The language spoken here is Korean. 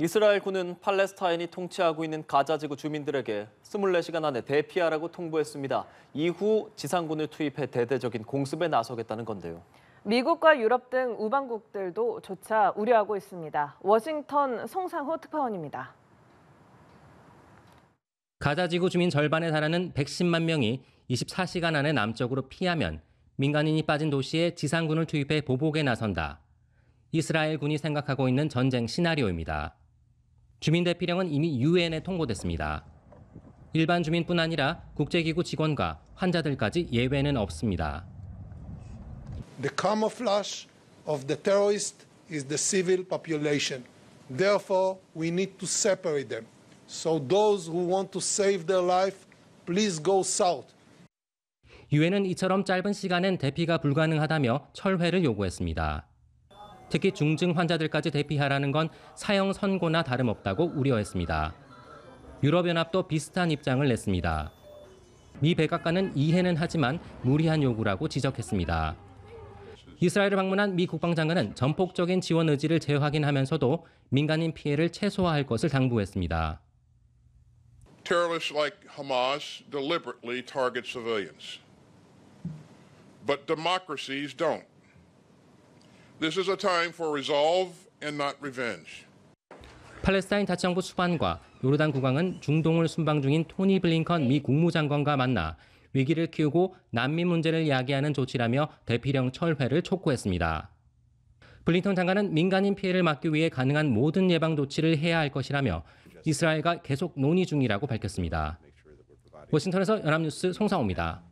이스라엘군은 팔레스타인이 통치하고 있는 가자지구 주민들에게 24시간 안에 대피하라고 통보했습니다. 이후 지상군을 투입해 대대적인 공습에 나서겠다는 건데요. 미국과 유럽 등 우방국들도 조차 우려하고 있습니다. 워싱턴 송상호 특파원입니다. 가자지구 주민 절반에 달하는 110만 명이 24시간 안에 남쪽으로 피하면 민간인이 빠진 도시에 지상군을 투입해 보복에 나선다. 이스라엘 군이 생각하고 있는 전쟁 시나리오입니다. 주민 대피령은 이미 유엔에 통보됐습니다. 일반 주민뿐 아니라 국제기구 직원과 환자들까지 예외는 없습니다. The camouflage of the terrorist is the civil population. Therefore, we need to separate them. So those who want to save their life, please go south. 유엔은 이처럼 짧은 시간엔 대피가 불가능하다며 철회를 요구했습니다. 특히 중증 환자들까지 대피하라는 건 사형 선고나 다름없다고 우려했습니다. 유럽연합도 비슷한 입장을 냈습니다. 미 백악관은 이해는 하지만 무리한 요구라고 지적했습니다. 이스라엘을 방문한 미 국방장관은 전폭적인 지원 의지를 재확인하면서도 민간인 피해를 최소화할 것을 당부했습니다. This is a time for resolve and not revenge. 팔레스타인 자치정부 수반과 요르단 국왕은 중동을 순방 중인 토니 블링컨 미 국무장관과 만나 위기를 키우고 난민 문제를 야기하는 조치라며 대피령 철회를 촉구했습니다. 블링턴 장관은 민간인 피해를 막기 위해 가능한 모든 예방 조치를 해야 할 것이라며 이스라엘과 계속 논의 중이라고 밝혔습니다. 워싱턴에서 연합뉴스 송상호입니다.